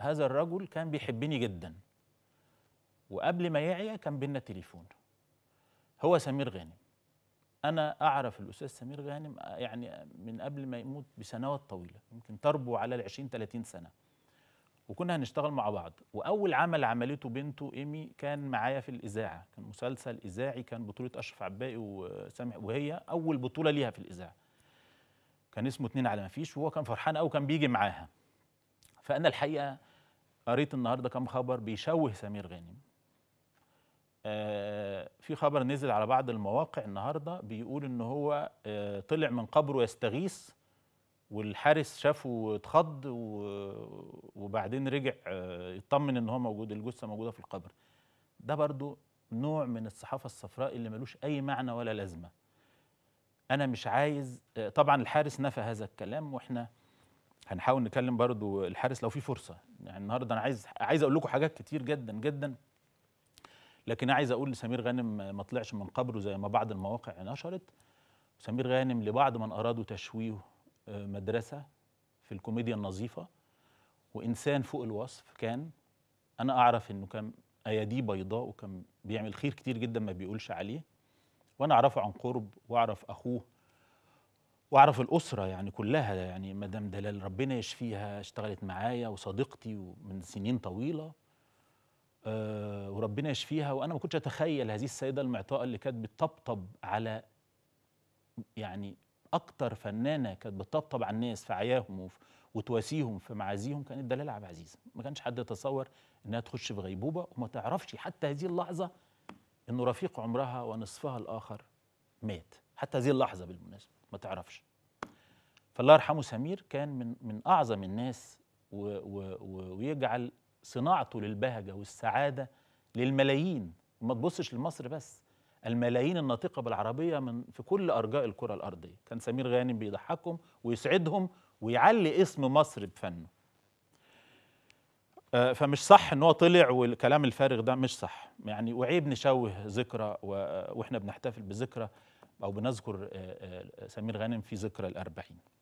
هذا الرجل كان بيحبني جدا وقبل ما يعيا كان بينا تليفون هو سمير غانم انا اعرف الاستاذ سمير غانم يعني من قبل ما يموت بسنوات طويله يمكن تربو على ال 20 30 سنه وكنا هنشتغل مع بعض واول عمل عملته بنته ايمي كان معايا في الاذاعه كان مسلسل اذاعي كان بطوله اشرف عباقي وسامح وهي اول بطوله ليها في الاذاعه كان اسمه اتنين على ما فيش وهو كان فرحان قوي كان بيجي معاها فانا الحقيقه قريت النهارده كام خبر بيشوه سمير غانم آه في خبر نزل على بعض المواقع النهارده بيقول ان هو آه طلع من قبره يستغيث والحارس شافه اتخض وبعدين رجع آه يطمن ان هو موجود الجثه موجوده في القبر ده برضو نوع من الصحافه الصفراء اللي ملوش اي معنى ولا لازمه انا مش عايز آه، طبعا الحارس نفى هذا الكلام واحنا هنحاول نكلم برضو الحارس لو في فرصه يعني النهارده انا عايز عايز اقول لكم حاجات كتير جدا جدا لكن عايز اقول لسمير غانم ما طلعش من قبره زي ما بعض المواقع نشرت سمير غانم لبعض من ارادوا تشويه آه، مدرسه في الكوميديا النظيفه وانسان فوق الوصف كان انا اعرف انه كان اياديه بيضاء وكان بيعمل خير كتير جدا ما بيقولش عليه وانا اعرفه عن قرب واعرف اخوه واعرف الاسره يعني كلها يعني مدام دلال ربنا يشفيها اشتغلت معايا وصديقتي من سنين طويله أه وربنا يشفيها وانا ما كنتش اتخيل هذه السيده المعطاء اللي كانت بتطبطب على يعني اكتر فنانه كانت بتطبطب على الناس في عياهم وتواسيهم في معازيهم كانت دلال عبد العزيز ما كانش حد يتصور انها تخش في غيبوبه وما تعرفش حتى هذه اللحظه انه رفيق عمرها ونصفها الاخر مات حتى هذه اللحظه بالمناسبه ما تعرفش فالله يرحمه سمير كان من من اعظم الناس و و و ويجعل صناعته للبهجه والسعاده للملايين ما تبصش لمصر بس الملايين الناطقه بالعربيه من في كل ارجاء الكره الارضيه كان سمير غانم بيضحكهم ويسعدهم ويعلي اسم مصر بفنه آه، فمش صح ان هو طلع والكلام الفارغ ده مش صح يعني وعيب نشوه ذكرى واحنا بنحتفل بذكرى أو بنذكر آه، آه، سمير غانم في ذكرى الأربعين